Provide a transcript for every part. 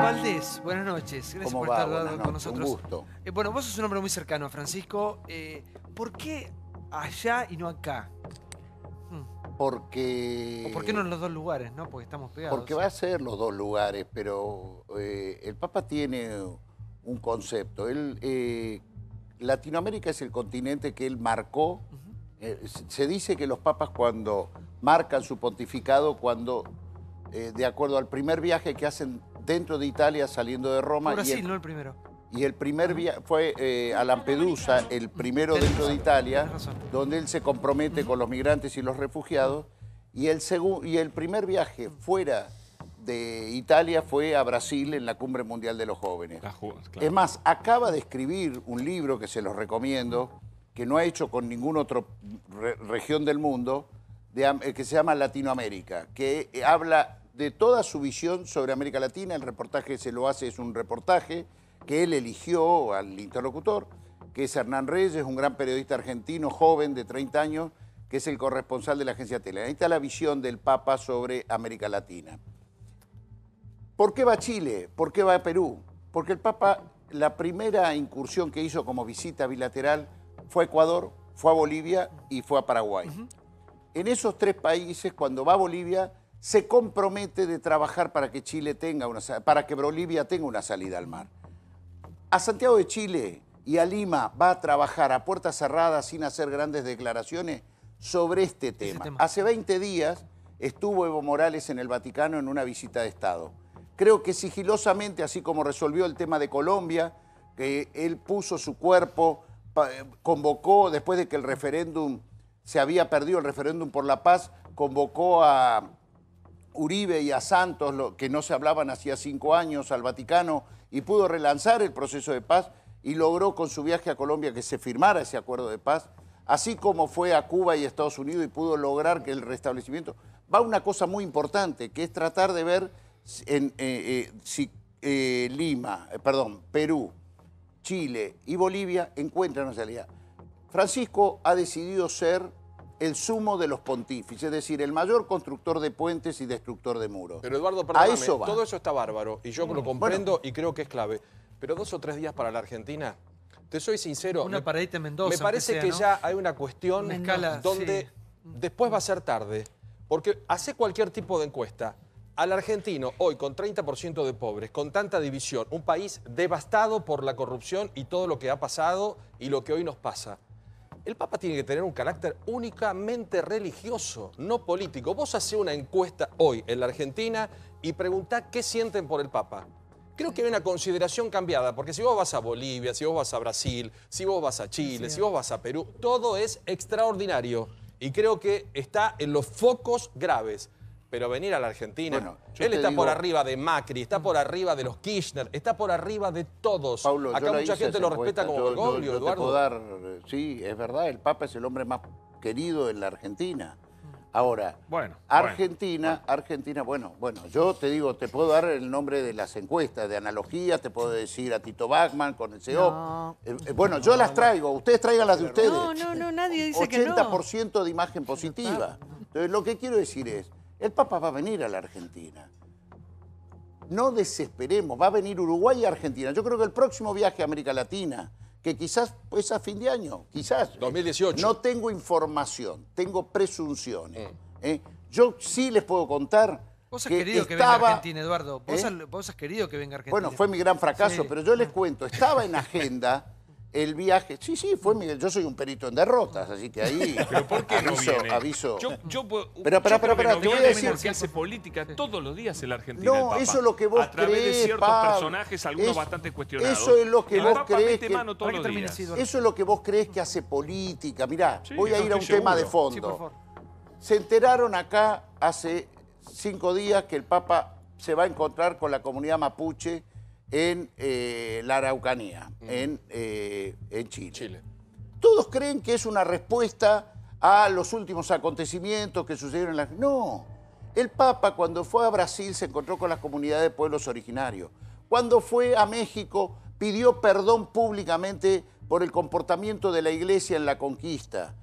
Valdés, buenas noches. Gracias por estar con nosotros. Un gusto. Eh, bueno, vos sos un hombre muy cercano a Francisco. Eh, ¿Por qué allá y no acá? Mm. Porque. por qué no en los dos lugares, no? Porque estamos pegados. Porque va a ser los dos lugares, pero eh, el Papa tiene un concepto. Latinoamérica es el continente que él marcó. se dice que los papas cuando marcan su pontificado, cuando de acuerdo al primer viaje que hacen dentro de Italia, saliendo de Roma. Brasil, y el, no el primero. Y el primer viaje fue eh, a Lampedusa, el primero dentro de Italia, donde él se compromete con los migrantes y los refugiados. Y el, y el primer viaje fuera de Italia fue a Brasil en la Cumbre Mundial de los Jóvenes. Es más, acaba de escribir un libro que se los recomiendo, que no ha hecho con ninguna otra región del mundo, eh, que se llama Latinoamérica, que eh, habla de toda su visión sobre América Latina. El reportaje se lo hace, es un reportaje que él eligió al interlocutor, que es Hernán Reyes, un gran periodista argentino, joven, de 30 años, que es el corresponsal de la agencia Tele. Ahí está la visión del Papa sobre América Latina. ¿Por qué va a Chile? ¿Por qué va a Perú? Porque el Papa, la primera incursión que hizo como visita bilateral fue a Ecuador, fue a Bolivia y fue a Paraguay. En esos tres países, cuando va a Bolivia, se compromete de trabajar para que Chile tenga una, para que Bolivia tenga una salida al mar. A Santiago de Chile y a Lima va a trabajar a puertas cerradas sin hacer grandes declaraciones sobre este tema. tema. Hace 20 días estuvo Evo Morales en el Vaticano en una visita de Estado. Creo que sigilosamente, así como resolvió el tema de Colombia, que él puso su cuerpo, convocó, después de que el referéndum se había perdido, el referéndum por la paz, convocó a, Uribe y a Santos, que no se hablaban hacía cinco años, al Vaticano, y pudo relanzar el proceso de paz y logró con su viaje a Colombia que se firmara ese acuerdo de paz, así como fue a Cuba y Estados Unidos y pudo lograr que el restablecimiento... Va una cosa muy importante, que es tratar de ver en, eh, eh, si eh, Lima, perdón, Perú, Chile y Bolivia encuentran una realidad Francisco ha decidido ser el sumo de los pontífices, es decir, el mayor constructor de puentes y destructor de muros. Pero Eduardo, perdóname, todo eso está bárbaro y yo mm. lo comprendo y creo que es clave. Pero dos o tres días para la Argentina, te soy sincero. Una Me parece que, ya hay una cuestión donde después va a ser tarde. Porque hace cualquier tipo de encuesta. Al argentino, hoy con 30% de pobres, con tanta división, un país devastado por la corrupción y todo lo que ha pasado y lo que hoy nos pasa. El Papa tiene que tener un carácter únicamente religioso, no político. Vos hacéis una encuesta hoy en la Argentina y preguntá qué sienten por el Papa. Creo que hay una consideración cambiada, porque si vos vas a Bolivia, si vos vas a Brasil, si vos vas a Chile, si vos vas a Perú, todo es extraordinario. Y creo que está en los focos graves pero venir a la Argentina. él está por arriba de Macri, está por arriba de los Kirchner, está por arriba de todos. Acá mucha gente lo respeta como Bergoglio, Eduardo. sí, es verdad, el Papa es el hombre más querido en la Argentina. Ahora, Argentina, bueno. Argentina, bueno, bueno, yo te digo, te puedo dar el nombre de las encuestas, de analogía, te puedo decir a Tito Bachman con el CEO. Eh, eh, bueno, yo las traigo, ustedes traigan las de ustedes. No, no, no, nadie dice que no. 80% de imagen positiva. Entonces, lo que quiero decir es, el Papa va a venir a la Argentina. No desesperemos, va a venir Uruguay y Argentina. Yo creo que el próximo viaje a América Latina, que quizás pues a fin de año, quizás. 2018. no tengo información, tengo presunciones. Eh. ¿eh? Yo sí les puedo contar. Vos has querido que Argentina, Eduardo. ¿Eh? ¿Vos, has, querido que venga Argentina. Bueno, fue mi gran fracaso, pero yo les cuento, estaba en agenda el viaje. Sí, sí, fue Miguel. Yo soy un perito en derrotas, así que ahí. ¿Pero por qué aviso, no viene? aviso. Yo, yo puedo, pero, pero, pero, te voy a decir. Porque hace política todos los días el Argentina. No, eso es lo que vos crees. A través de ciertos personajes, algunos bastante cuestionados. Eso es lo que vos crees. Que, mano todos Eso es lo que vos crees que hace política. Mirá, voy a ir a un tema de fondo. Se enteraron acá hace cinco días que el Papa se va a encontrar con la comunidad mapuche en eh, la Araucanía, en, eh, en Chile. Todos creen que es una respuesta a los últimos acontecimientos que sucedieron en la... No, el Papa cuando fue a Brasil se encontró con las comunidades de pueblos originarios. Cuando fue a México pidió perdón públicamente por el comportamiento de la iglesia en la conquista.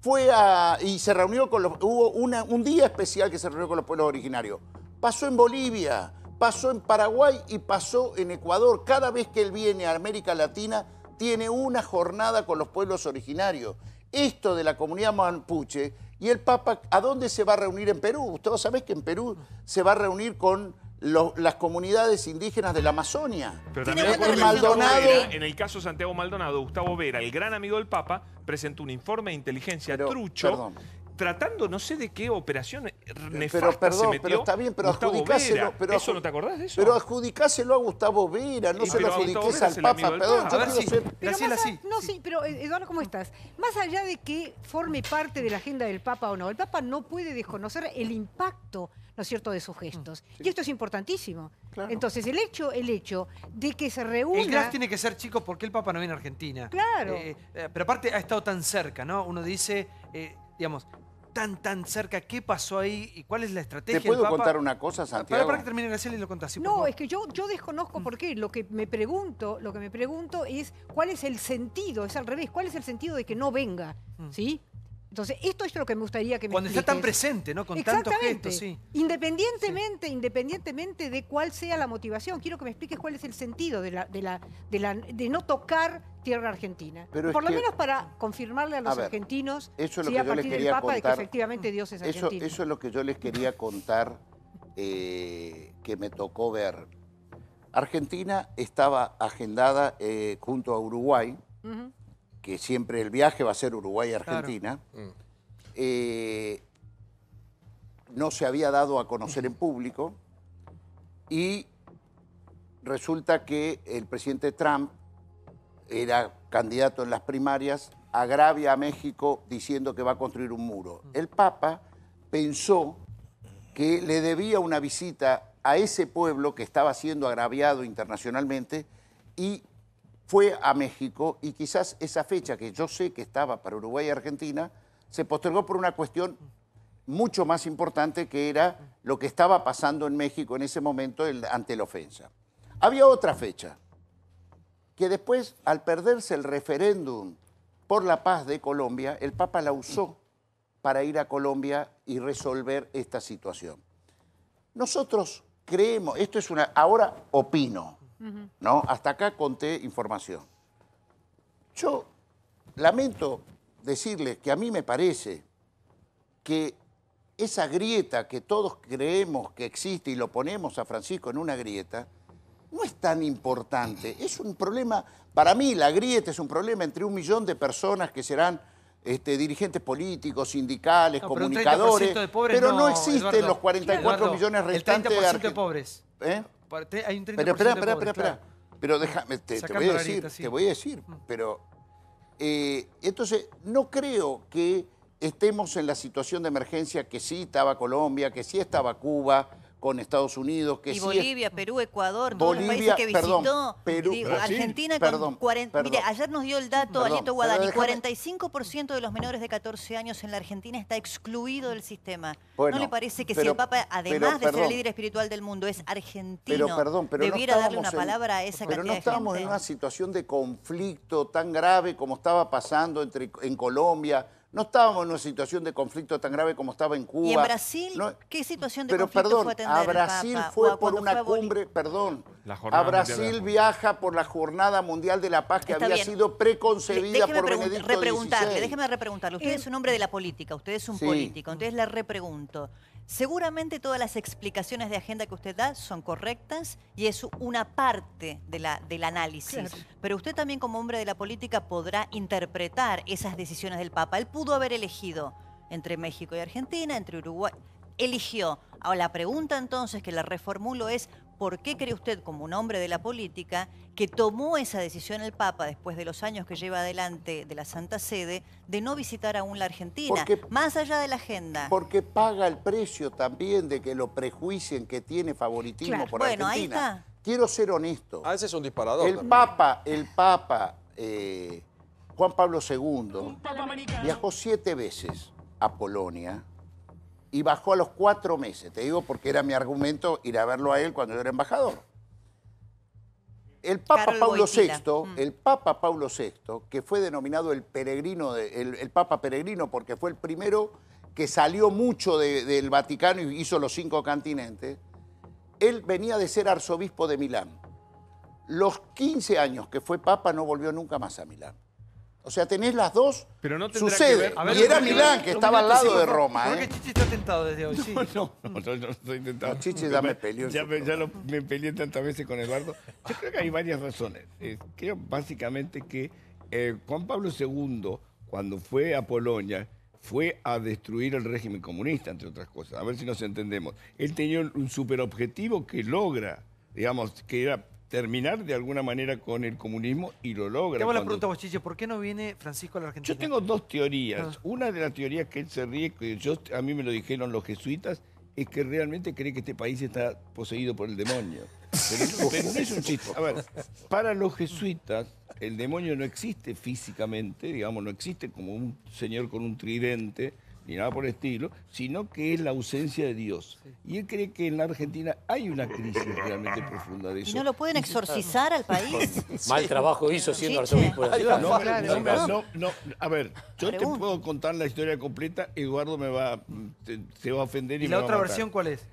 Fue a, y se reunió con los, hubo un día especial que se reunió con los pueblos originarios. Pasó en Bolivia, pasó en Paraguay y pasó en Ecuador. Cada vez que él viene a América Latina, tiene una jornada con los pueblos originarios. Esto de la comunidad mapuche y el Papa, ¿a dónde se va a reunir en Perú? Ustedes saben que en Perú se va a reunir con las comunidades indígenas de la Amazonia. Pero también Maldonado... en el caso de Santiago Maldonado, Gustavo Vera, el gran amigo del Papa, presentó un informe de inteligencia trucho tratando no sé de qué operación eh, eh, nefasta pero, se pero está bien, pero adjudicáselo. ¿Eso no te acordás de eso? Pero adjudicáselo a Gustavo Vera, no se lo adjudiques al Papa. Perdón, Papa. no, sí. pero eh, Eduardo, ¿cómo estás? Más allá de que forme parte de la agenda del Papa o no, el Papa no puede desconocer el impacto ¿no es cierto?, de sus mm, gestos. Y esto es importantísimo. Entonces, el hecho, el hecho de que se reúna... El gas tiene que ser chico porque el Papa no viene a Argentina. Claro. pero aparte ha estado tan cerca, ¿no? Uno dice, digamos, tan, tan cerca? ¿Qué pasó ahí y cuál es la estrategia? ¿Te puedo contar una cosa, Santiago? Para, para que termine Graciela y lo contás. no, es que yo, yo desconozco mm. por qué. Lo que me pregunto, lo que me pregunto es cuál es el sentido, es al revés, cuál es el sentido de que no venga, mm. ¿sí? Entonces, esto es lo que me gustaría que me Cuando está tan presente, ¿no? Con tantos gestos, sí. Independientemente, independientemente de cuál sea la motivación, quiero que me expliques cuál es el sentido de, la, de, la, de, no tocar tierra argentina. Por lo menos para confirmarle a los argentinos eso que a partir del Papa contar, de que efectivamente Dios es argentino. Eso, eso es lo que yo les quería contar eh, que me tocó ver. Argentina estaba agendada eh, junto a Uruguay que siempre el viaje va a ser Uruguay-Argentina, mm. eh, no se había dado a conocer en público y resulta que el presidente Trump era candidato en las primarias, agravia a México diciendo que va a construir un muro. Mm. El Papa pensó que le debía una visita a ese pueblo que estaba siendo agraviado internacionalmente y fue a México y quizás esa fecha que yo sé que estaba para Uruguay y Argentina se postergó por una cuestión mucho más importante que era lo que estaba pasando en México en ese momento ante la ofensa. Había otra fecha, que después, al perderse el referéndum por la paz de Colombia, el Papa la usó para ir a Colombia y resolver esta situación. Nosotros creemos, esto es una, ahora opino, ¿no? Hasta acá conté información. Yo lamento decirles que a mí me parece que esa grieta que todos creemos que existe y lo ponemos a Francisco en una grieta, no es tan importante. Es un problema, para mí la grieta es un problema entre un millón de personas que serán este, dirigentes políticos, sindicales, comunicadores, pero, no, existen los 44 millones restantes de, pobres. ¿Eh? Pero espera, espera, espera, Pero déjame, te, voy a decir, te voy a decir, pero eh, entonces no creo que estemos en la situación de emergencia que sí estaba Colombia, que sí estaba Cuba, con Estados Unidos. Que y Bolivia, Perú, Ecuador, los países que visitó. Perdón, Perú, Argentina perdón, mire, ayer nos dio el dato Alieto Guadani, 45% de los menores de 14 años en la Argentina está excluido del sistema. ¿No le parece que si el Papa, además de ser el líder espiritual del mundo, es argentino, debiera darle una palabra a esa cantidad Pero no estamos en una situación de conflicto tan grave como estaba pasando entre, en Colombia, no estábamos en una situación de conflicto tan grave como estaba en Cuba. ¿Y en Brasil? ¿Qué situación de conflicto fue atender a Brasil fue por una cumbre, perdón. a Brasil viaja por la Jornada Mundial de la Paz que había sido preconcebida por Benedicto Déjeme repreguntarle. Usted es un hombre de la política, usted es un político. Entonces le repregunto. Seguramente todas las explicaciones de agenda que usted da son correctas y es una parte de la, del análisis. Pero usted también como hombre de la política podrá interpretar esas decisiones del Papa. Él pudo haber elegido entre México y Argentina, entre Uruguay. Eligió. Ahora la pregunta entonces que la reformulo es, ¿por qué cree usted, como un hombre de la política, que tomó esa decisión el Papa después de los años que lleva adelante de la Santa Sede de no visitar aún la Argentina, más allá de la agenda? Porque paga el precio también de que lo prejuicien que tiene favoritismo por bueno, Argentina. Ahí está. Quiero ser honesto. A ah, veces son un El Papa, el Papa eh, Juan Pablo II viajó siete veces a Polonia y bajó a los cuatro meses. Te digo porque era mi argumento ir a verlo a él cuando yo era embajador. El Papa Pablo Paulo VI, mm. el Papa VI, que fue denominado el peregrino, el, Papa peregrino, porque fue el primero que salió mucho del Vaticano y hizo los cinco continentes, él venía de ser arzobispo de Milán. Los 15 años que fue Papa no volvió nunca más a Milán. O sea, tenés las dos. Pero no Sucede. y era Milán, que estaba al lado de Roma. ¿eh? Porque qué Chichi está tentado desde hoy. Sí. No, no, no, no estoy tentado. Chichi ya me peleó. Ya, me, me peleé tantas veces con Eduardo. Yo creo que hay varias razones. Eh, creo básicamente que eh, Juan Pablo II, cuando fue a Polonia, fue a destruir el régimen comunista, entre otras cosas. A ver si nos entendemos. Él tenía un superobjetivo que logra, digamos, que era terminar de alguna manera con el comunismo y lo logra. Te hago la pregunta, ¿por qué no viene Francisco a la Argentina? Yo tengo dos teorías. Ah. Una de las teorías que él se ríe, que yo, a mí me lo dijeron los jesuitas, es que realmente cree que este país está poseído por el demonio. Pero, pero, no es un chiste. A ver, para los jesuitas, el demonio no existe físicamente, digamos, no existe como un señor con un tridente, ni nada por estilo, sino que es la ausencia de Dios. Y él cree que en la Argentina hay una crisis realmente profunda de eso. ¿Y no lo pueden exorcizar al país? Mal trabajo hizo siendo arzobispo no, no, no, a ver, yo te puedo contar la historia completa, Eduardo me va, se va a ofender y, la otra versión cuál es?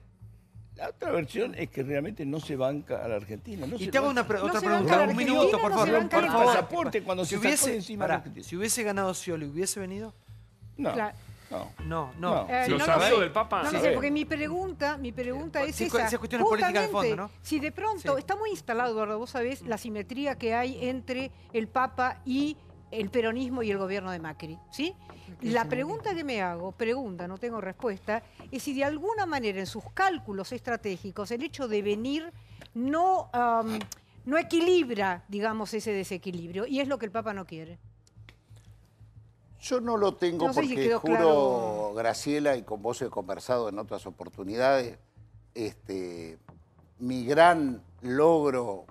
La otra versión es que realmente no se banca a la Argentina. y te hago una otra pregunta, un minuto, por favor. el cuando si hubiese, encima Si hubiese ganado Scioli, ¿hubiese venido? No. No. No, no. no. Eh, ¿Lo del Papa? No, no sé, porque mi pregunta, mi pregunta es esa. Si de pronto, está muy instalado, Eduardo, vos sabés la simetría que hay entre el Papa y el peronismo y el gobierno de Macri, ¿sí? La pregunta que me hago, pregunta, no tengo respuesta, es si de alguna manera en sus cálculos estratégicos el hecho de venir no, no equilibra, digamos, ese desequilibrio, y es lo que el Papa no quiere. Yo no lo tengo porque juro, Graciela, y con vos he conversado en otras oportunidades, este, mi gran logro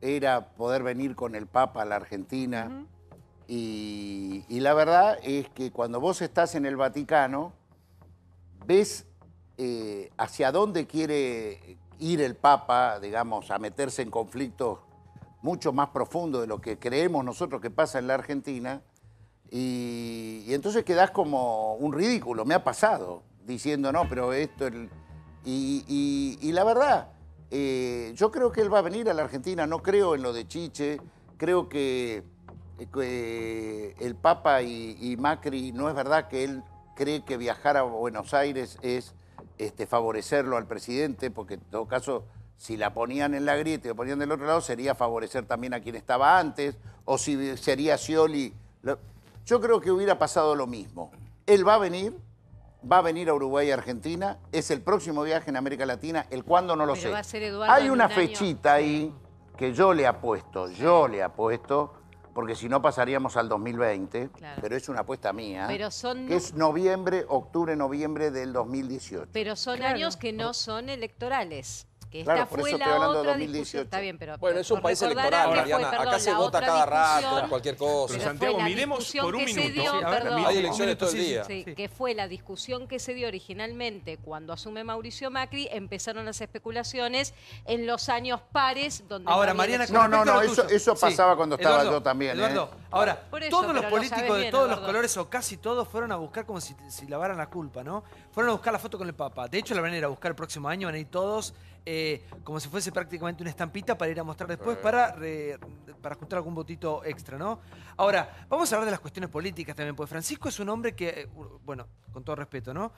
era poder venir con el Papa a la Argentina. y, la verdad es que cuando vos estás en el Vaticano, ves eh, hacia dónde quiere ir el Papa, digamos, a meterse en conflictos mucho más profundos de lo que creemos nosotros que pasa en la Argentina. Y, entonces quedás como un ridículo, me ha pasado, diciendo, no, pero esto... El... Y, la verdad, eh, yo creo que él va a venir a la Argentina, no creo en lo de Chiche, creo que el Papa y, Macri, no es verdad que él cree que viajar a Buenos Aires es este, favorecerlo al presidente, porque en todo caso, si la ponían en la grieta y lo ponían del otro lado, sería favorecer también a quien estaba antes, o si sería Scioli... Yo creo que hubiera pasado lo mismo. Él va a venir, va a venir a Uruguay y Argentina, es el próximo viaje en América Latina, el cuándo no lo sé. Hay una fechita ahí que yo le apuesto, yo le apuesto, porque si no pasaríamos al 2020, pero es una apuesta mía, pero que es noviembre, octubre, noviembre del 2018. Pero son años que no son electorales que esta fue la otra bueno, es un país electoral, Mariana. acá se vota cada rato, cualquier cosa. Pero Santiago, miremos por un minuto. hay elecciones todo el día. Sí, que fue la discusión que se dio originalmente cuando asume Mauricio Macri, empezaron las especulaciones en los años pares donde Ahora, Mariana, no, no, no, eso, pasaba cuando estaba yo también. ¿eh? ahora, todos los políticos de todos los colores o casi todos fueron a buscar como si, si lavaran la culpa, ¿no? Fueron a buscar la foto con el Papa. De hecho, la van a ir a buscar el próximo año, van a ir todos eh, como si fuese prácticamente una estampita para ir a mostrar después, eh. para, para juntar algún votito extra, ¿no? Ahora, vamos a hablar de las cuestiones políticas también, porque Francisco es un hombre que, eh, bueno, con todo respeto, ¿no?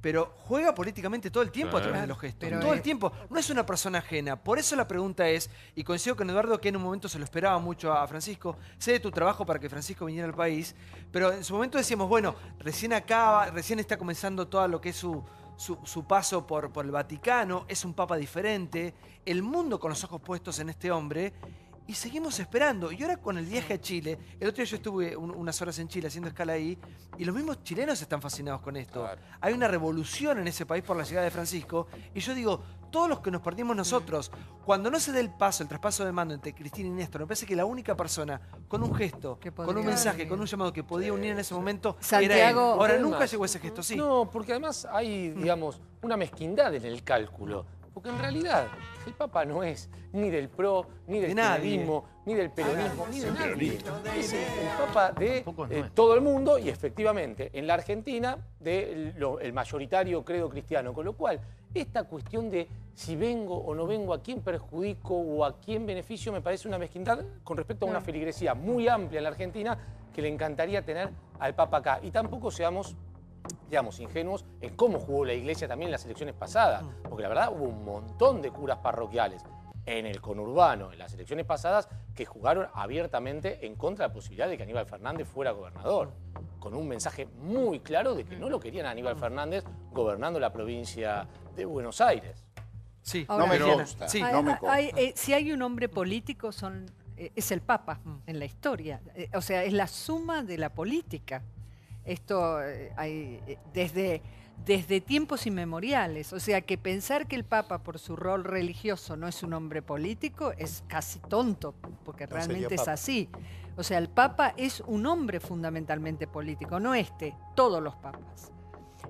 pero juega políticamente todo el tiempo a través de los gestos. todo el tiempo. No es una persona ajena. Por eso la pregunta es, y coincido con Eduardo que en un momento se lo esperaba mucho a Francisco, sé de tu trabajo para que Francisco viniera al país, pero en su momento decíamos, bueno, recién acaba, recién está comenzando todo lo que es su, su, paso por, por el Vaticano, es un papa diferente, el mundo con los ojos puestos en este hombre y seguimos esperando. Y ahora con el viaje a Chile, el otro día yo estuve unas horas en Chile haciendo escala ahí, y los mismos chilenos están fascinados con esto. Hay una revolución en ese país por la llegada de Francisco, y yo digo, todos los que nos perdimos nosotros, cuando no se dé el paso, el traspaso de mando entre Cristina y Néstor, me parece que la única persona con un gesto, con un mensaje, con un llamado que podía unir en ese momento era él. Ahora, nunca llegó ese gesto, sí. No, porque además hay, digamos, una mezquindad en el cálculo porque en realidad el Papa no es ni del PRO, ni del de ni del peronismo, ni de nadie. Es el Papa de eh, todo el mundo y efectivamente en la Argentina del mayoritario credo cristiano. Con lo cual, esta cuestión de si vengo o no vengo, a quién perjudico o a quién beneficio, me parece una mezquindad con respecto a una feligresía muy amplia en la Argentina que le encantaría tener al Papa acá. Y tampoco seamos digamos, ingenuos en cómo jugó la iglesia también en las elecciones pasadas, mm. porque la verdad hubo un montón de curas parroquiales en el conurbano, en las elecciones pasadas, que jugaron abiertamente en contra de la posibilidad de que Aníbal Fernández fuera gobernador, mm. con un mensaje muy claro de que no lo querían a Aníbal mm. Fernández gobernando la provincia de Buenos Aires. Sí, no me gusta eh, si hay un hombre político, son, eh, es el Papa en la historia. Eh, o sea, es la suma de la política. Esto eh, hay eh, desde, desde tiempos inmemoriales. O sea que pensar que el Papa por su rol religioso no es un hombre político es casi tonto, porque realmente es así. O sea, el Papa es un hombre fundamentalmente político, no este, todos los papas.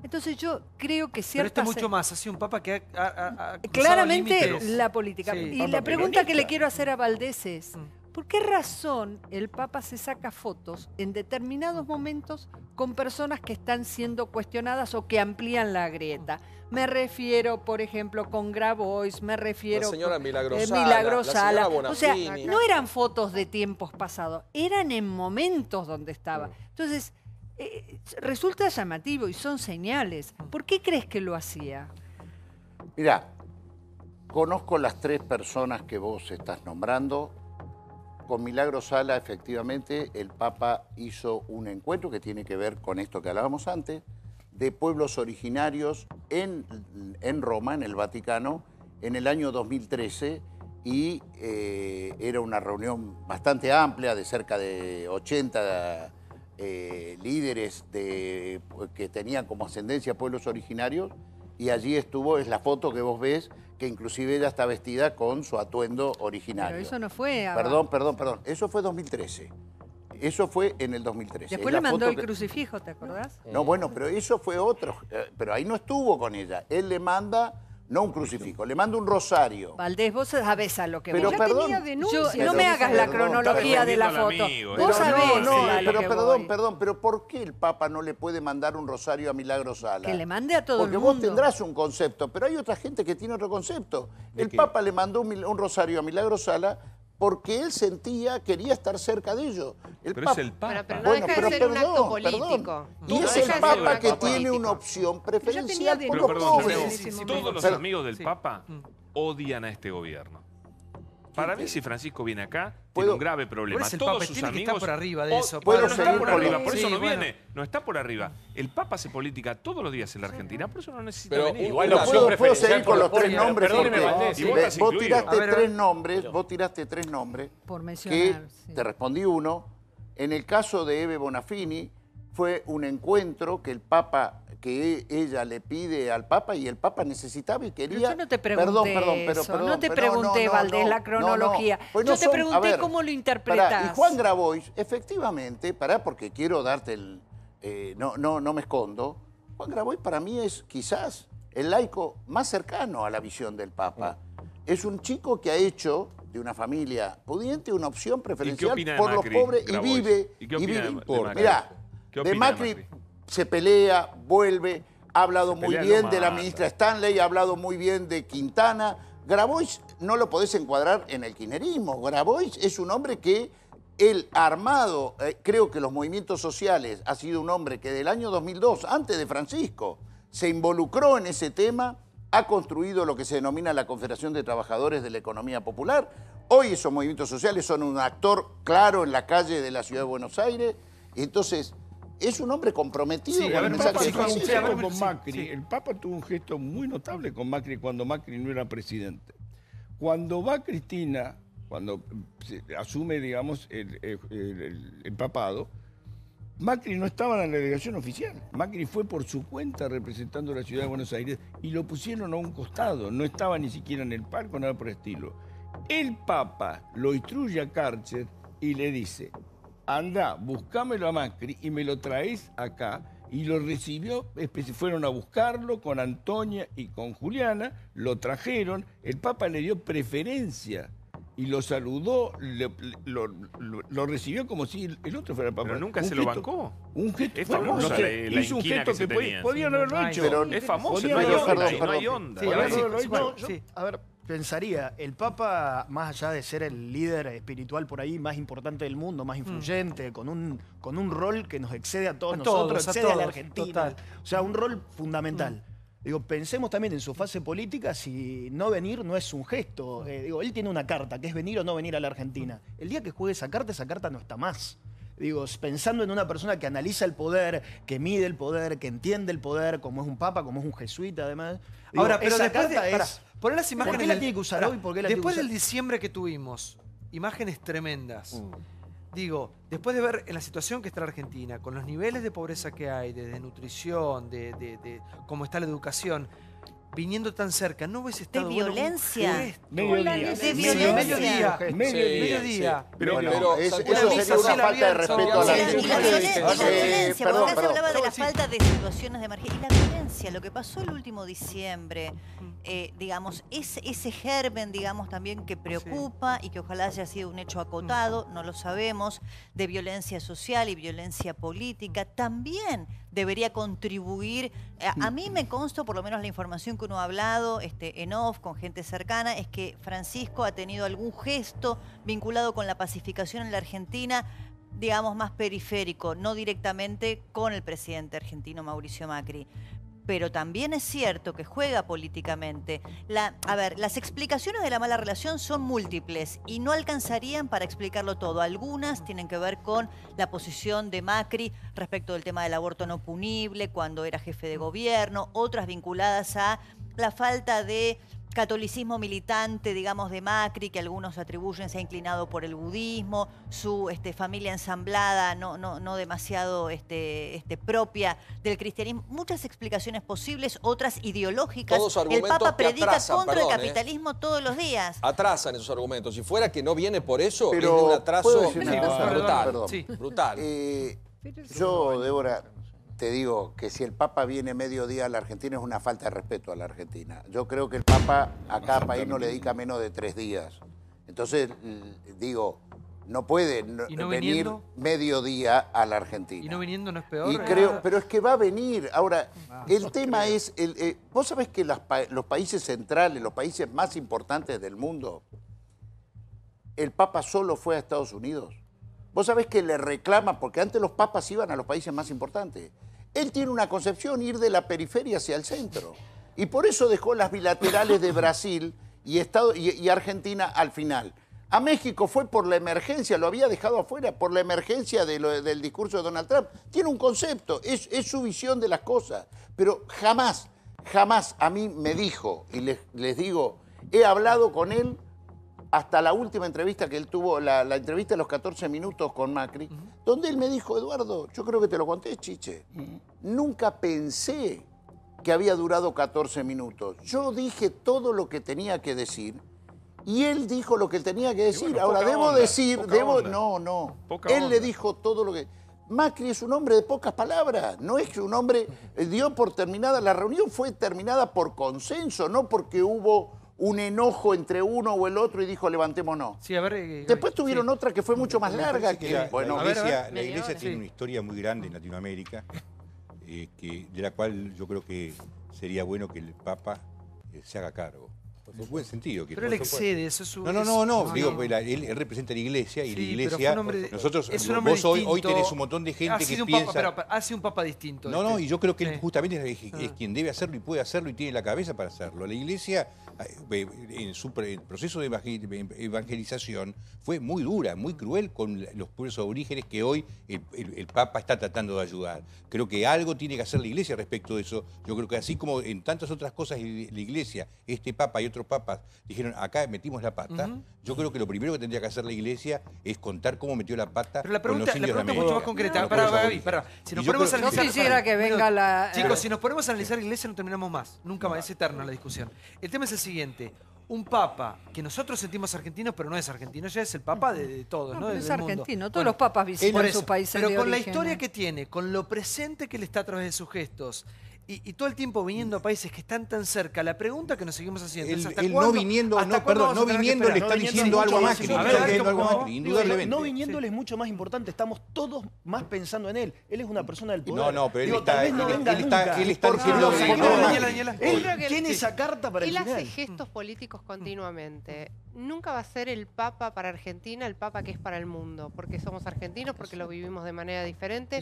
Entonces yo creo que cierto. Pero está mucho más, así un papa que ha, Claramente la política. y la pregunta que le quiero hacer a Valdés es, mm. ¿Por qué razón el Papa se saca fotos en determinados momentos con personas que están siendo cuestionadas o que amplían la grieta? Me refiero, por ejemplo, con Grabois, me refiero... La señora eh, Milagrosala. o sea, no eran fotos de tiempos pasados, eran en momentos donde estaba. Entonces, eh, resulta llamativo y son señales. ¿Por qué crees que lo hacía? Mira, conozco las tres personas que vos estás nombrando con Milagro Sala, efectivamente, el Papa hizo un encuentro que tiene que ver con esto que hablábamos antes, de pueblos originarios en, Roma, en el Vaticano, en el año 2013 y eh, era una reunión bastante amplia de cerca de 80 eh, líderes que tenían como ascendencia pueblos originarios y allí estuvo, es la foto que vos ves, que inclusive ella está vestida con su atuendo original. Pero eso no fue... Perdón, perdón, perdón. Eso fue 2013. Eso fue en el 2013. Después le mandó el crucifijo, ¿te acordás? No, bueno, pero eso fue otro. Eh, pero ahí no estuvo con ella. Él le manda no un crucifijo, le mando un rosario. Valdés, vos sabés a lo que pero, voy. Perdón, no me hagas la cronología de la foto. vos sabés. pero perdón, perdón, pero ¿por qué el Papa no le puede mandar un rosario a Milagro Sala? Que le mande a todo el mundo. Porque vos tendrás un concepto, pero hay otra gente que tiene otro concepto. El Papa le mandó un rosario a Milagro Sala porque él sentía, quería estar cerca de ellos. pero es el Papa. Pero, pero no un acto político. y es el Papa que tiene una opción preferencial por Todos los amigos del Papa odian a este gobierno. Para mí, si Francisco viene acá, tiene un grave problema. El Todos sus amigos... por arriba de eso. no está por arriba, por eso no viene. No está por arriba. El Papa hace política todos los días en la Argentina, por eso no necesita venir. Igual puedo, seguir con los tres nombres. vos, tiraste tres nombres, vos tiraste tres nombres. Por mencionar. te respondí uno. En el caso de Eve Bonafini, fue un encuentro que el Papa que ella le pide al Papa y el Papa necesitaba y quería. yo no te pregunté perdón, perdón, pero, no te pregunté, Valdés, la cronología. Pues yo te pregunté cómo lo interpretas. y Juan Grabois, efectivamente, pará, porque quiero darte el. Eh, no, no, no me escondo. Juan Grabois para mí es quizás el laico más cercano a la visión del Papa. Mm. Es un chico que ha hecho de una familia pudiente una opción preferencial por los pobres y vive y, qué por. de Macri se pelea, vuelve, ha hablado muy bien de la ministra Stanley, ha hablado muy bien de Quintana. Grabois no lo podés encuadrar en el quinerismo. Grabois es un hombre que el armado, eh, creo que los movimientos sociales, ha sido un hombre que del año 2002, antes de Francisco, se involucró en ese tema, ha construido lo que se denomina la Confederación de Trabajadores de la Economía Popular. Hoy esos movimientos sociales son un actor claro en la calle de la Ciudad de Buenos Aires. Entonces, es un hombre comprometido con el, Papa de El Papa tuvo un gesto muy notable con Macri cuando Macri no era presidente. Cuando va Cristina, cuando eh, asume, digamos, el, papado, Macri no estaba en la delegación oficial. Macri fue por su cuenta representando a la ciudad de Buenos Aires y lo pusieron a un costado. No estaba ni siquiera en el palco, nada por el estilo. El Papa lo instruye a Cárcel y le dice, anda, buscámelo a Macri y me lo traes acá. Y lo recibió, fueron a buscarlo con Antonia y con Juliana, lo trajeron, el Papa le dio preferencia y lo saludó, lo, recibió como si el otro fuera el Papa. Pero nunca se lo bancó. Un gesto, es famoso un gesto que, podían, haberlo hecho. Pero es famoso, no hay, onda, a ver, pensaría, el Papa, más allá de ser el líder espiritual por ahí más importante del mundo, más mm. influyente, con, un, con un rol que nos excede a todos, nosotros, excede a, la Argentina. O sea, un rol fundamental. Mm. Digo, pensemos también en su fase política si no venir no es un gesto. Eh, digo, él tiene una carta, que es venir o no venir a la Argentina. El día que juegue esa carta, esa carta no está más. Digo, pensando en una persona que analiza el poder, que mide el poder, que entiende el poder, como es un papa, como es un jesuita, además. Ahora, pero después de, las imágenes. ¿Por la tiene que usar después del diciembre que tuvimos, imágenes tremendas. Mm. Digo, después de ver en la situación que está la Argentina, con los niveles de pobreza que hay, de desnutrición, de, de cómo está la educación, viniendo tan cerca, ¿no hubiese estado De violencia. Bueno, violencia? De violencia. Mediodía. Mediodía. pero, pero es, eso sería una falta de respeto a la Y La, violencia, porque acá se hablaba de la falta de situaciones de emergencia. Y la violencia, lo que pasó el último diciembre, mm. eh, digamos, ese germen, digamos, también que preocupa y que ojalá haya sido un hecho acotado, no lo sabemos, de violencia social y violencia política. También debería contribuir. Eh, a, mí me consta, por lo menos la información que uno ha hablado este, en off, con gente cercana, es que Francisco ha tenido algún gesto vinculado con la pacificación en la Argentina, digamos, más periférico, no directamente con el presidente argentino Mauricio Macri pero también es cierto que juega políticamente. La, a ver, las explicaciones de la mala relación son múltiples y no alcanzarían para explicarlo todo. Algunas tienen que ver con la posición de Macri respecto del tema del aborto no punible cuando era jefe de gobierno, otras vinculadas a la falta de catolicismo militante, digamos, de Macri, que algunos atribuyen se ha inclinado por el budismo, su este, familia ensamblada, no, no, no demasiado este, este, propia del cristianismo. Muchas explicaciones posibles, otras ideológicas. Todos el Papa predica contra el ¿eh? capitalismo todos los días. Atrasan esos argumentos. Si fuera que no viene por eso, Pero, un atraso brutal. brutal. Eh, yo, Débora, te digo que si el Papa viene mediodía a la Argentina es una falta de respeto a la Argentina. Yo creo que el Papa a cada país no le dedica menos de tres días. Entonces, digo, no puede venir viniendo? mediodía a la Argentina. Y no viniendo no es peor. Y ¿eh? creo, ah. pero es que va a venir. Ahora, ah, el tema es, eh, vos sabés que los países centrales, los países más importantes del mundo, el Papa solo fue a Estados Unidos. Vos sabés que le reclama, porque antes los papas iban a los países más importantes. Él tiene una concepción, ir de la periferia hacia el centro. Y por eso dejó las bilaterales de Brasil y, Estado, y, Argentina al final. A México fue por la emergencia, lo había dejado afuera, por la emergencia del discurso de Donald Trump. Tiene un concepto, es, su visión de las cosas. Pero jamás, jamás a mí me dijo, y les digo, he hablado con él hasta la última entrevista que él tuvo, la, entrevista de los 14 minutos con Macri, donde él me dijo, Eduardo, yo creo que te lo conté, Chiche, nunca pensé que había durado 14 minutos. Yo dije todo lo que tenía que decir y él dijo lo que tenía que decir. Ahora, debo decir, debo... No, no. él le dijo todo lo que... Macri es un hombre de pocas palabras, no es que un hombre eh, dio por terminada, la reunión fue terminada por consenso, no porque hubo un enojo entre uno o el otro y dijo levantémonos. Sí, eh, eh, Después tuvieron otra que fue mucho más larga que... La, bueno, la iglesia, tiene una historia muy grande en Latinoamérica, eh, que, de la cual yo creo que sería bueno que el Papa se haga cargo buen sentido. Que pero él excede, eso es un... No, no, no, no, pues, Él, representa la iglesia y la iglesia... nosotros, vos hoy, hoy, tenés un montón de gente que pero hace un papa distinto. No, no, este. y yo creo que él justamente es, ah. quien debe hacerlo y puede hacerlo y tiene la cabeza para hacerlo. La iglesia, eh, eh, en su proceso de evangelización, fue muy dura, muy cruel con los pueblos aborígenes que hoy el, papa está tratando de ayudar. Creo que algo tiene que hacer la iglesia respecto de eso. Yo creo que así como en tantas otras cosas la iglesia, este papa y otros papas dijeron, acá metimos la pata, yo creo que lo primero que tendría que hacer la iglesia es contar cómo metió la pata Pero la pregunta, es mucho más concreta. No, Si nos ponemos a analizar, que venga la... Chicos, si nos ponemos a analizar la iglesia no terminamos más. Nunca más. Es eterna la discusión. El tema es el siguiente un papa que nosotros sentimos argentinos pero no es argentino, ya es el papa de, todos, ¿no? ¿no? es argentino, todos los papas visitan su país. Pero con la historia ¿eh? que tiene, con lo presente que le está a través de sus gestos, y, todo el tiempo viniendo a países que están tan cerca, la pregunta que nos seguimos haciendo el, hasta no viniendo, no, perdón, no viniendo le está diciendo algo a Macri, indudablemente. No viniéndole es mucho más importante, estamos todos más pensando en él. Él es una persona del poder. No, no, pero él, está, él, está, él, está, Él tiene esa carta para Él hace gestos políticos mm. continuamente. Nunca va a ser el papa para Argentina, el papa que es para el mundo, porque somos argentinos, porque lo vivimos de manera diferente.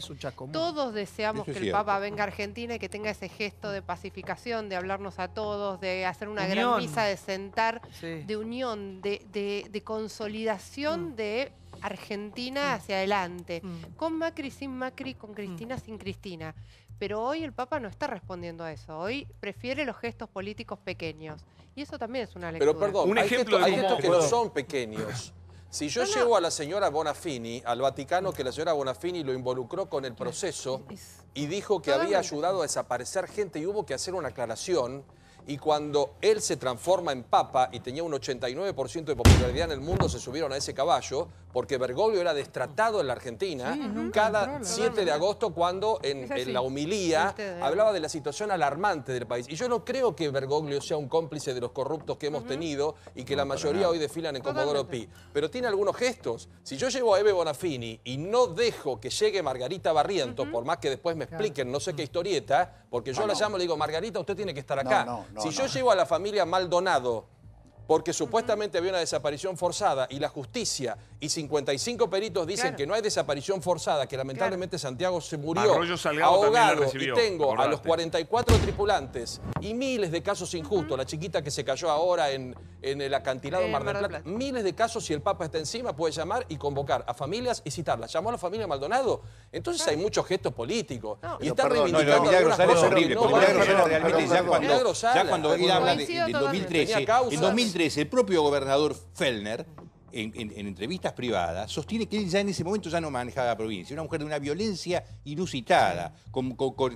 Todos deseamos que el papa venga a Argentina y que tenga ese gesto de pacificación, de hablarnos a todos, de hacer una gran misa, de sentar, de unión, de, consolidación mm. de Argentina mm. hacia adelante, mm. con Macri, sin Macri, con Cristina, sin Cristina. Pero hoy el Papa no está respondiendo a eso, hoy prefiere los gestos políticos pequeños. Y eso también es una lectura. Pero perdón, Un ejemplo hay gestos que no son pequeños. Si yo llego llevo a la señora Bonafini al Vaticano, que la señora Bonafini lo involucró con el proceso y dijo que había ayudado a desaparecer gente y hubo que hacer una aclaración, y cuando él se transforma en papa y tenía un 89% de popularidad en el mundo, se subieron a ese caballo, porque Bergoglio era destratado en la Argentina cada 7 de agosto cuando en, la humilía hablaba de la situación alarmante del país. Y yo no creo que Bergoglio sea un cómplice de los corruptos que hemos tenido y que la mayoría hoy desfilan en Comodoro Pi. Pero tiene algunos gestos. Si yo llevo a Eve Bonafini y no dejo que llegue Margarita Barriento, por más que después me expliquen no sé qué mm. historieta, porque yo ah, la llamo y le digo, Margarita, usted tiene que estar acá. si yo llevo a la familia Maldonado porque supuestamente había una desaparición forzada y la justicia y 55 peritos dicen que no hay desaparición forzada, que lamentablemente Santiago se murió ahogado y tengo a los 44 tripulantes y miles de casos injustos, la chiquita que se cayó ahora en, en el acantilado Mar del Plata. miles de casos si el Papa está encima puede llamar y convocar a familias y citarlas. Llamó a la familia Maldonado, entonces hay muchos gestos políticos y está reivindicando algunas cosas que no van. ya cuando habla de 2013, en 2013 el propio gobernador Fellner, en, entrevistas privadas, sostiene que él ya en ese momento ya no manejaba la provincia. Una mujer de una violencia inusitada.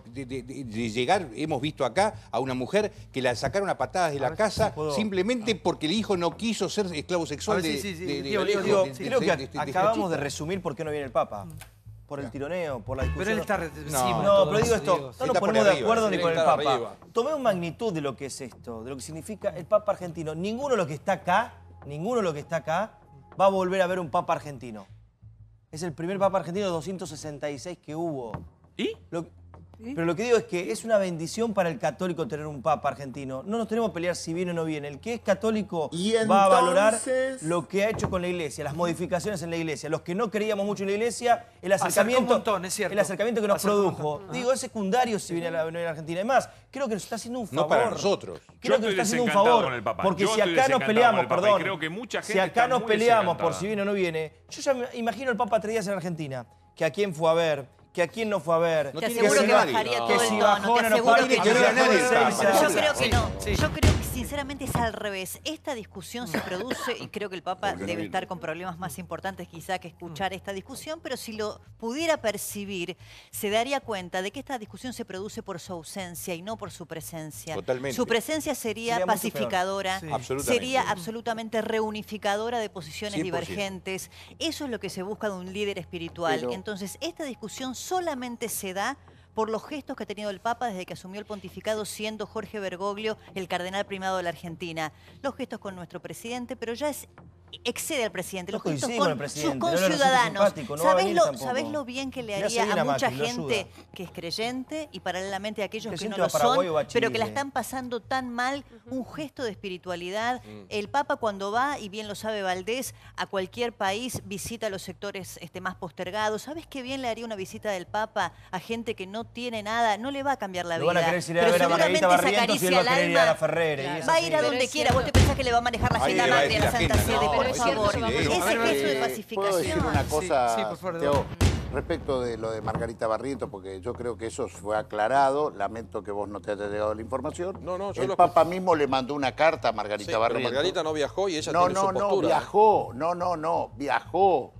de, llegar, hemos visto acá, a una mujer que la sacaron a patadas de la casa simplemente ah. porque el hijo no quiso ser esclavo sexual. Creo que acabamos de resumir por qué no viene el Papa por el tironeo, por la discusión. Pero él está no, no, pero digo esto, no nos ponemos de acuerdo ni con el Papa. Tomé Tomemos magnitud de lo que es esto, de lo que significa el Papa argentino. Ninguno de los que está acá, ninguno de los que está acá, va a volver a ver un Papa argentino. Es el primer Papa argentino de 266 que hubo. ¿Y? Pero lo que digo es que es una bendición para el católico tener un papa argentino. No nos tenemos que pelear si viene o no viene. El que es católico va a valorar lo que ha hecho con la iglesia, las modificaciones en la iglesia. Los que no creíamos mucho en la iglesia, el acercamiento, El acercamiento que nos produjo. Digo, es secundario si viene a la, a Argentina. Además, creo que nos está haciendo un favor. No para nosotros. Creo que nos está haciendo un favor. Porque si acá nos peleamos, perdón, si acá nos peleamos por si viene o no viene, yo ya me imagino el Papa tres días en Argentina, que a quién fue a ver, que aquí no fue a ver. que, bajaría todo el tono, no. Yo creo que no, sinceramente es al revés. Esta discusión se produce, y creo que el Papa debe estar con problemas más importantes quizá que escuchar mm. esta discusión, pero si lo pudiera percibir, se daría cuenta de que esta discusión se produce por su ausencia y no por su presencia. Totalmente. Su presencia sería, pacificadora, sería absolutamente reunificadora de posiciones divergentes. Eso es lo que se busca de un líder espiritual. Entonces, esta discusión solamente se da por los gestos que ha tenido el Papa desde que asumió el pontificado siendo Jorge Bergoglio el cardenal primado de la Argentina. Los gestos con nuestro presidente, pero ya es excede al presidente. los gestos con, sus conciudadanos. ¿Sabés, lo, bien que le haría a, mucha gente que es creyente y paralelamente a aquellos que no lo son, pero que la están pasando tan mal? Un gesto de espiritualidad. Mm. El Papa cuando va, y bien lo sabe Valdés, a cualquier país visita los sectores este, más postergados. ¿Sabés qué bien le haría una visita del Papa a gente que no tiene nada? No le va a cambiar la vida. pero seguramente se acaricia alma. Va a ir a donde quiera. ¿Vos te pensás que le va a manejar la agenda a la Santa Sede? de pacificación. ¿Puedo decir una cosa, Teo, Respecto de lo de Margarita Barrientos porque yo creo que eso fue aclarado, lamento que vos no te hayas llegado la información. No, no, El Papa mismo le mandó una carta a Margarita sí, Pero Margarita no viajó y ella no, tiene no, su postura. No, ¿eh? no, viajó, no, no, no, viajó,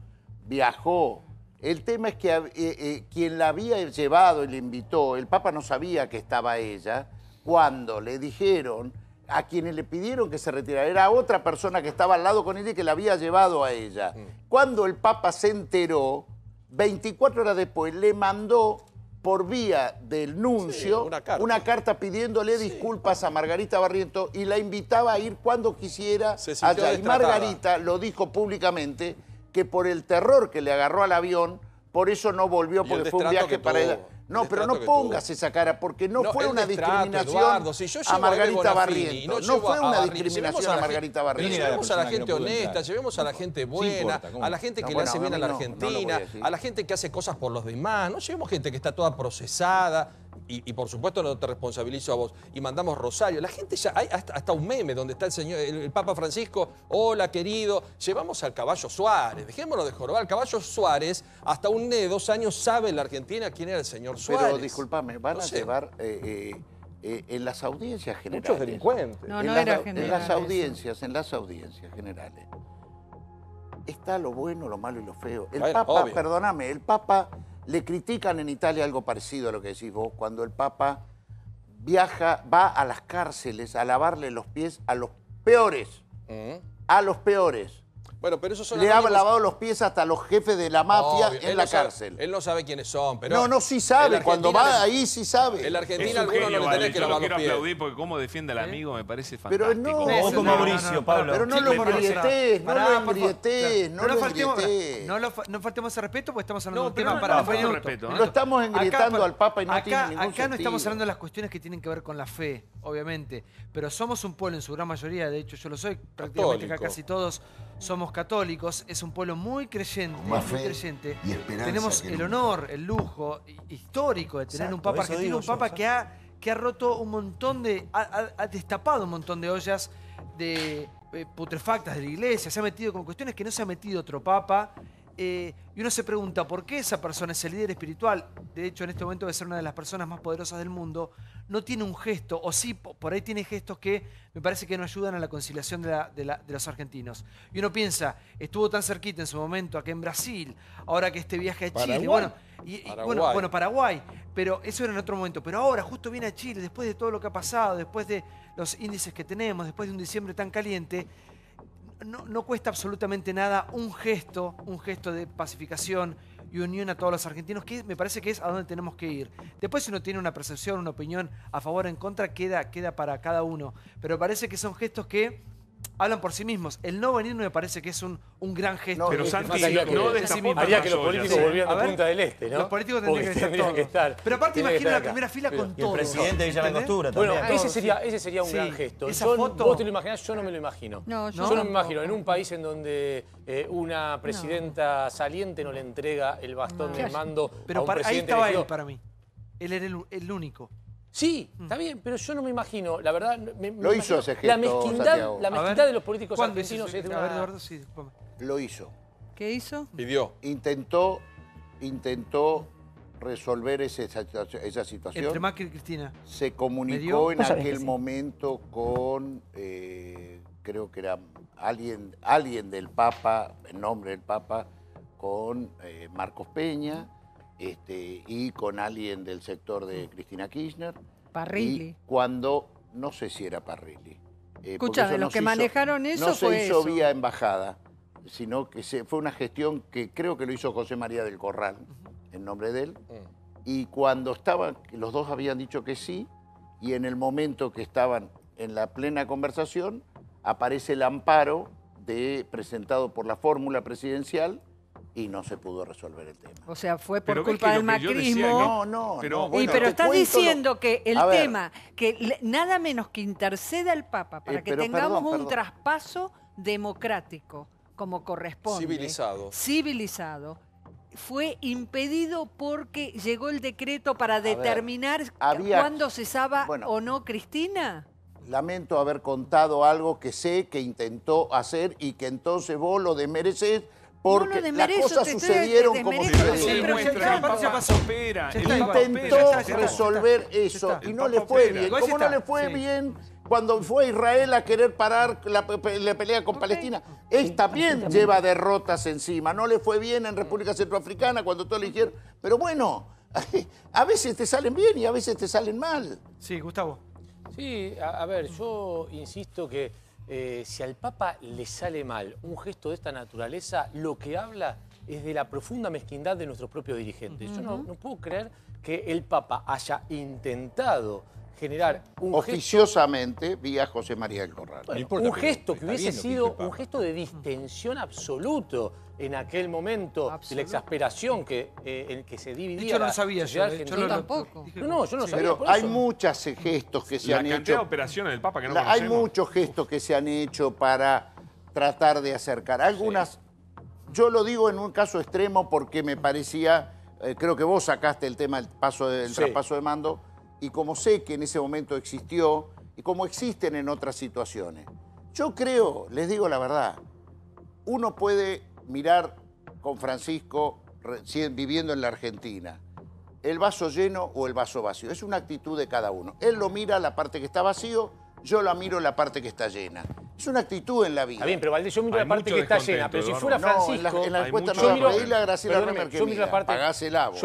viajó. El tema es que eh, eh, quien la había llevado y le invitó, el Papa no sabía que estaba ella, cuando le dijeron a quienes le pidieron que se retirara. Era otra persona que estaba al lado con ella y que la había llevado a ella. Mm. Cuando el Papa se enteró, 24 horas después le mandó por vía del nuncio una, carta. pidiéndole disculpas a Margarita Barriento y la invitaba a ir cuando quisiera allá. Y Margarita lo dijo públicamente que por el terror que le agarró al avión, por eso no volvió, porque fue un viaje para ella. No, pero no pongas esa cara porque no, fue una discriminación a Margarita Barrientos. No, fue una discriminación a, Margarita Barrientos. Llevemos pues, a la gente honesta, llevemos a la gente buena, a la gente que le hace bien a la Argentina, a la gente que hace cosas por los demás. No llevemos gente que está toda procesada y, por supuesto no te responsabilizo a vos, y mandamos Rosario. La gente ya, hay hasta, un meme donde está el señor, el, Papa Francisco, hola querido, llevamos al caballo Suárez, Dejémoslo de jorobar, el caballo Suárez, hasta un de dos años sabe en la Argentina quién era el señor Suárez. Pero disculpame, van a llevar eh, eh, eh, en las audiencias generales. Muchos delincuentes. No, no en, era en las audiencias, en las audiencias generales. Está lo bueno, lo malo y lo feo. El Papa, perdóname, el Papa le critican en Italia algo parecido a lo que decís vos, cuando el Papa viaja, va a las cárceles a lavarle los pies a los peores. Mm. A los peores. Bueno, pero eso son Le ha lavado los pies hasta los jefes de la mafia en la cárcel. él no sabe quiénes son, pero... No, no, sí sabe. Cuando va ahí sí sabe. En la Argentina alguno no le tenés que lavar los pies. Yo quiero aplaudir porque cómo defiende al ¿Eh? amigo me parece fantástico. Pero no... Vos como Mauricio, Pablo. Pero no lo embrietés, no lo embrietés, no lo embrietés. No faltemos al respeto porque estamos hablando de un tema para respeto. ¿eh? Lo estamos engrietando al Papa y no tiene ningún sentido. Acá no estamos hablando de las cuestiones que tienen que ver con la fe, obviamente, pero somos un pueblo en su gran mayoría, de hecho yo lo soy, prácticamente casi todos somos católicos, es un pueblo muy creyente, muy creyente. Tenemos el honor, el lujo histórico de tener un Papa argentino, un Papa que ha, que ha roto un montón de. Ha, ha destapado un montón de ollas de eh, putrefactas de la iglesia, se ha metido con cuestiones que no se ha metido otro Papa eh, y uno se pregunta, ¿por qué esa persona, ese líder espiritual, de hecho en este momento debe ser una de las personas más poderosas del mundo, no tiene un gesto? O sí, por ahí tiene gestos que me parece que no ayudan a la conciliación de, los argentinos. Y uno piensa, estuvo tan cerquita en su momento, aquí en Brasil, ahora que este viaje a Chile, Bueno, bueno, Paraguay, pero eso era en otro momento. Pero ahora, justo viene a Chile, después de todo lo que ha pasado, después de los índices que tenemos, después de un diciembre tan caliente, no, cuesta absolutamente nada un gesto, un gesto de pacificación y unión a todos los argentinos, que me parece que es a donde tenemos que ir. Después si uno tiene una percepción, una opinión a favor o en contra, queda, queda para cada uno. Pero parece que son gestos que hablan por sí mismos. El no venir me parece que es un, un gran gesto. pero Santi, no de Haría que los políticos volvieran a Punta del Este, ¿no? Los políticos tendrían que, estar, todos. Pero aparte imagina la primera fila con todo. El presidente de Villa Costura también. Bueno, ese sería, ese sería un gran gesto. Esa foto... Vos te lo imaginás, yo no me lo imagino. yo, no me imagino. En un país en donde eh, una presidenta saliente no le entrega el bastón de mando pero Ahí estaba él para mí. Él era el único. Sí, mm. está bien, pero yo no me imagino, la verdad... hizo ese La mezquindad, de los políticos argentinos Lo hizo. ¿Qué hizo? Pidió. Intentó, intentó resolver esa, situación. Entre Macri y Cristina. Se comunicó en aquel momento con, eh, creo que era alguien, alguien del Papa, en nombre del Papa, con eh, Marcos Peña este, y con alguien del sector de mm. Cristina Kirchner. Parrilli. cuando, no sé si era Parrilli. Eh, Escucha, de los que manejaron eso no se hizo vía embajada, sino que fue una gestión que creo que lo hizo José María del Corral, en nombre de él. Mm. Y cuando estaban, los dos habían dicho que sí, y en el momento que estaban en la plena conversación, aparece el amparo de, presentado por la fórmula presidencial y no se pudo resolver el tema. O sea, fue por culpa del macrismo. no, no, pero, está estás diciendo que el tema, que nada menos que interceda el Papa para eh, que tengamos un traspaso democrático, como corresponde. Civilizado. Civilizado. Fue impedido porque llegó el decreto para determinar cuándo cesaba o no Cristina lamento haber contado algo que sé que intentó hacer y que entonces vos lo desmereces porque las cosas sucedieron como sucedieron. Intentó resolver eso y no le fue bien. Como no le fue bien cuando fue Israel a querer parar la, pelea con Palestina. Él también lleva derrotas encima. No le fue bien en República Centroafricana cuando todo le dijeron. Pero bueno, a veces te salen bien y a veces te salen mal. Sí, Gustavo. Sí, a ver, yo insisto que eh, si al Papa le sale mal un gesto de esta naturaleza, lo que habla es de la profunda mezquindad de nuestros propios dirigentes. Yo no, puedo creer que el Papa haya intentado generar un oficiosamente vía José María del Corral. un gesto que, hubiese sido un gesto de distensión absoluto en aquel momento la exasperación que, eh, en que se dividía. Eh, yo no sabía yo, tampoco. No, yo no sabía. Pero hay muchos eh, gestos que se han hecho. La de del Papa que no Hay muchos gestos que se han hecho para tratar de acercar. Algunas, yo lo digo en un caso extremo porque me parecía, creo que vos sacaste el tema del paso del traspaso de mando, y como sé que en ese momento existió, y como existen en otras situaciones. Yo creo, les digo la verdad, uno puede mirar con Francisco viviendo en la Argentina. El vaso lleno o el vaso vacío. Es una actitud de cada uno. Él lo mira la parte que está vacío, yo la miro la parte que está llena. Es una actitud en la vida. Está bien, pero yo miro la parte que está llena. Pero si fuera Francisco... en la, la Graciela yo la parte, Yo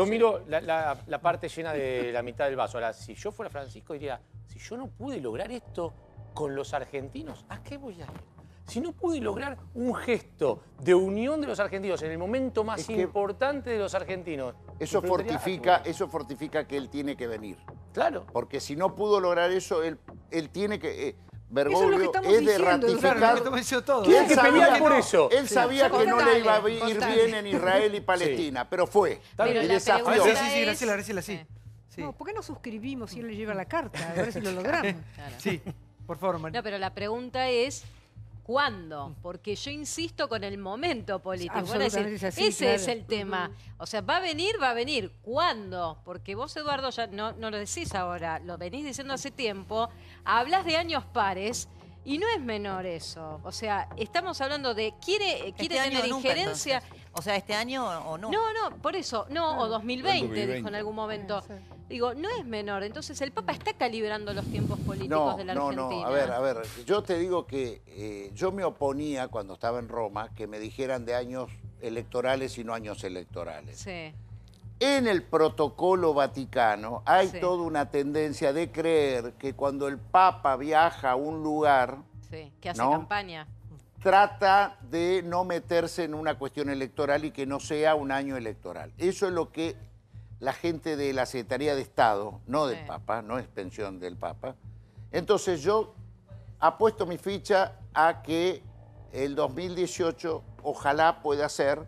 miro la, la, parte llena de la mitad del vaso. Ahora, si yo fuera Francisco, diría, si yo no pude lograr esto con los argentinos, ¿a qué voy a ir? si no pude lograr un gesto de unión de los argentinos en el momento más importante de los argentinos. Eso fortifica, eso fortifica que él tiene que venir. Claro. Porque si no pudo lograr eso, él, él tiene que... Eh, es, de ratificar. que él sabía, por eso. Él sabía que no le iba a ir bien en Israel y Palestina, pero fue. y desafió. Sí, sí, sí, gracias ¿por qué no suscribimos si él le lleva la carta? A ver si lo logramos. Sí, por favor, María. No, pero la pregunta es ¿Cuándo? Mm. Porque yo insisto con el momento político. ese es el tema. O sea, va a venir, va a venir. ¿Cuándo? Porque vos, Eduardo, ya no, lo decís ahora, lo venís diciendo hace tiempo, hablas de años pares. Y no es menor eso. O sea, estamos hablando de. ¿Quiere, este quiere tener injerencia? O sea, este año o no. No, no, por eso, no, o 2020, ah. dijo en algún momento. Ah, digo, no es menor. Entonces el Papa está calibrando los tiempos políticos de la Argentina. No, no, a ver, a ver. Yo te digo que eh, yo me oponía cuando estaba en Roma que me dijeran de años electorales y no años electorales. Sí. En el protocolo vaticano hay toda una tendencia de creer que cuando el Papa viaja a un lugar... Sí, que hace campaña trata de no meterse en una cuestión electoral y que no sea un año electoral. Eso es lo que la gente de la Secretaría de Estado, no del Papa, no es pensión del Papa. Entonces yo apuesto mi ficha a que el 2018 ojalá pueda ser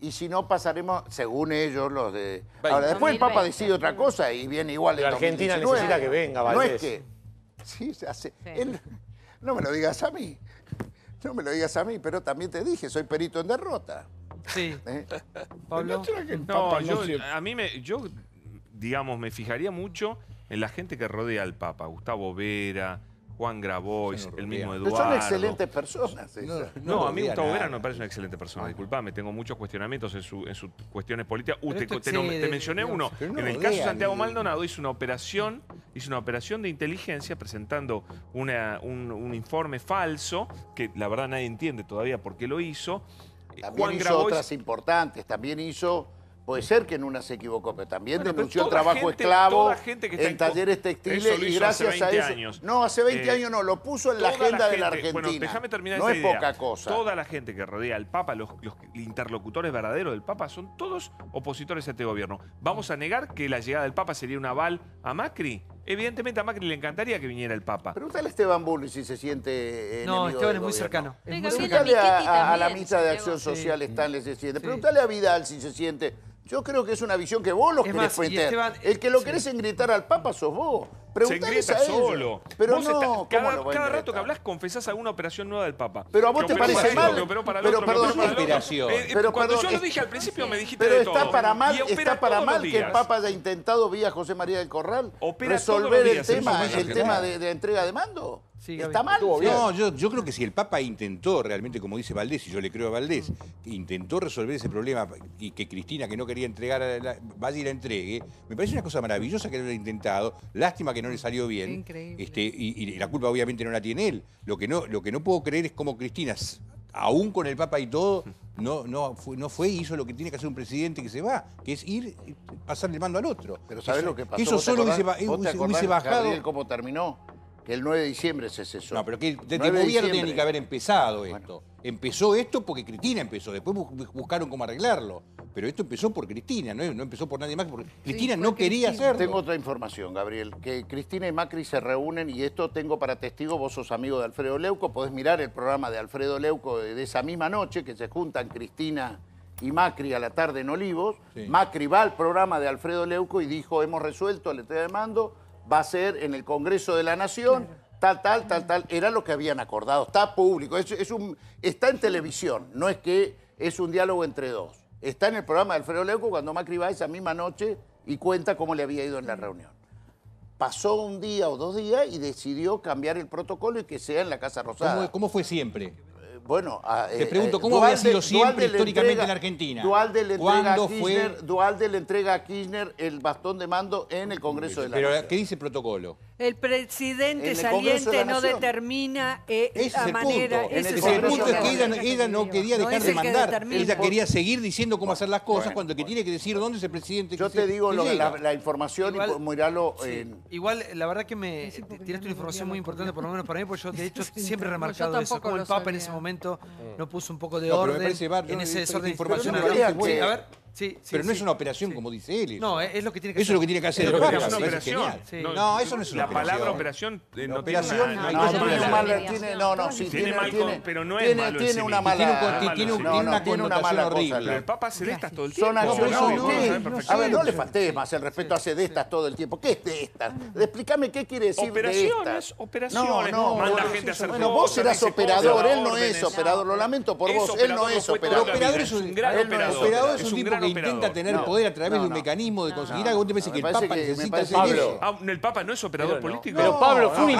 y si no pasaremos, según ellos, los de... Ahora, después el Papa decide otra cosa y viene igual La Argentina necesita que venga, No es que... No me lo digas a mí. No me lo digas a mí, pero también te dije, soy perito en derrota. Sí. ¿Eh? Pablo. No, a mí me, yo, digamos, me fijaría mucho en la gente que rodea al Papa. Gustavo Vera, Juan Grabois, el mismo Eduardo. son excelentes personas. No, a mí Gustavo Vera no me parece una excelente persona. Disculpame, tengo muchos cuestionamientos en, sus cuestiones políticas. te, mencioné uno. en el caso de Santiago Maldonado hizo una operación, hizo una operación de inteligencia presentando un, informe falso, que la verdad nadie entiende todavía por qué lo hizo. Juan hizo otras importantes, también hizo Puede ser que en una se equivocó, pero también bueno, denunció trabajo esclavo en talleres textiles y gracias a eso. No, hace 20 eh, años no, lo puso en la agenda de la Argentina. déjame terminar No es poca cosa. Toda la gente que rodea al Papa, los, interlocutores verdaderos del Papa, son todos opositores a este gobierno. ¿Vamos a negar que la llegada del Papa sería un aval a Macri? Evidentemente a Macri le encantaría que viniera el Papa. Pregúntale a Esteban Bulli si se siente enemigo No, Esteban es muy cercano. Pregúntale a, la misa de Acción Social, Están Stanley se siente. Pregúntale a Vidal si se siente yo creo que es una visión que vos los querés el que lo querés engritar al Papa sos vos. a solo. Pero no, cada, rato que hablas confesás alguna operación nueva del Papa. Pero a vos te parece mal. pero para pero perdón, para inspiración. Eh, eh, pero cuando yo lo dije al eh, principio me dijiste pero de todo. está para mal, está para mal que el Papa haya intentado vía José María del Corral resolver el tema, el tema de entrega de mando. ¿Está mal? No, yo, creo que si el Papa intentó realmente, como dice Valdés, y yo le creo a Valdés, intentó resolver ese problema y que Cristina, que no quería entregar, a la, vaya y la entregue, me parece una cosa maravillosa que lo haya intentado. Lástima que no le salió bien. Increíble. Este, y, la culpa obviamente no la tiene él. Lo que no, lo que no puedo creer es cómo Cristina, aún con el Papa y todo, no, no, fue, no fue y hizo lo que tiene que hacer un presidente que se va, que es ir, pasarle el mando al otro. Pero ¿sabes lo que pasó? Eso solo hubiese, bajado. ¿Cómo terminó? que el 9 de diciembre se cesó. No, pero que desde de gobierno tiene que haber empezado esto. Empezó esto porque Cristina empezó, después buscaron cómo arreglarlo. Pero esto empezó por Cristina, no, no empezó por nadie más, porque Cristina no quería hacerlo. Tengo otra información, Gabriel, que Cristina y Macri se reúnen y esto tengo para testigo, vos sos amigo de Alfredo Leuco, podés mirar el programa de Alfredo Leuco de esa misma noche que se juntan Cristina y Macri a la tarde en Olivos. Macri va al programa de Alfredo Leuco y dijo, hemos resuelto la entrega de mando, va a ser en el Congreso de la Nación, tal, tal, tal, tal. Era lo que habían acordado. Está público, un, está en televisión, no es que es un diálogo entre dos. Está en el programa de Alfredo Leuco cuando Macri va esa misma noche y cuenta cómo le había ido en la reunión. Pasó un día o dos días y decidió cambiar el protocolo y que sea en la Casa Rosada. cómo fue siempre? Bueno, ah, eh, te pregunto, eh, ¿cómo Dualde, había sido siempre históricamente en Argentina? Dualde le, entrega a Kirchner, le entrega a Kirchner el bastón de mando en el Congreso de la Pero, ¿qué dice el protocolo? El presidente saliente no determina eh, esa manera. Punto. Ese el punto es que ella, no quería dejar de mandar. ella quería seguir diciendo cómo hacer las cosas cuando que tiene que decir dónde es el presidente. Yo te digo la, información y pues, mirarlo. Igual, la verdad que me tiraste una información muy importante, por lo menos para mí, porque yo de hecho siempre he remarcado eso. Como el Papa en ese momento no puso un poco de orden en ese desorden información. A ver pero no es una operación como dice él. Eso. No, es, lo que tiene que hacer. Eso es lo que tiene que hacer. Es, operación. No, eso no es una la operación. La palabra operación no operación, no, no, no, sí, tiene, pero no es tiene, una mala tiene, una mala horrible. el Papa hace de estas todo el tiempo. Son acciones. A ver, no le falté más el respeto hace de estas todo el tiempo. ¿Qué es de estas? Explícame qué quiere decir de estas. Operaciones, operaciones. No, Manda gente a hacer Bueno, vos serás operador, él no es operador. Lo lamento por vos, él no es operador. Operador es un gran operador. es un intenta tener poder a través de un mecanismo de conseguir algo. Ah, el Papa no es operador político. Pero Pablo, fue un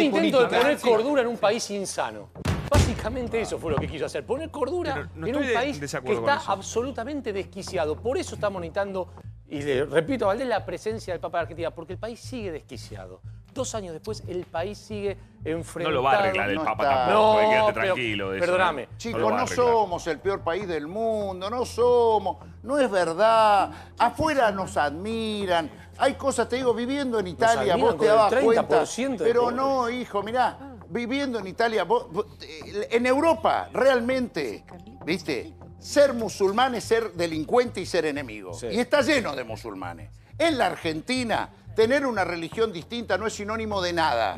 intento. de poner cordura en un país insano. Básicamente eso fue lo que quiso hacer, poner cordura en un país que está absolutamente desquiciado. Por eso está monitando y repito, Valdés, la presencia del Papa de Argentina, porque el país sigue desquiciado. Dos años después, el país sigue enfrentado. No lo va a arreglar el Papa tampoco, no, tranquilo. perdóname. Chicos, no, somos el peor país del mundo, no somos, no es verdad. Afuera nos admiran. Hay cosas, te digo, viviendo en Italia, vos te dabas cuenta. Pero no, hijo, mirá, viviendo en Italia, en Europa, realmente, ¿viste? Ser musulmán es ser delincuente y ser enemigo. Y está lleno de musulmanes. En la Argentina, tener una religión distinta no es sinónimo de nada.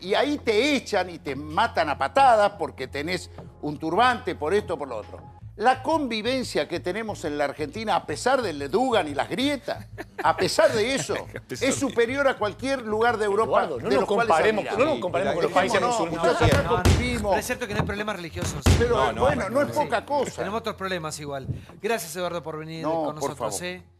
Y ahí te echan y te matan a patadas porque tenés un turbante por esto, por lo otro. La convivencia que tenemos en la Argentina, a pesar del Dugan y las grietas, a pesar de eso, es superior a cualquier lugar de Europa. no, comparemos, no comparemos con los países no, musulmanes. No, es cierto que no hay problemas religiosos. Pero bueno, no, es poca cosa. Tenemos otros problemas igual. Gracias, Eduardo, por venir con nosotros. ¿eh?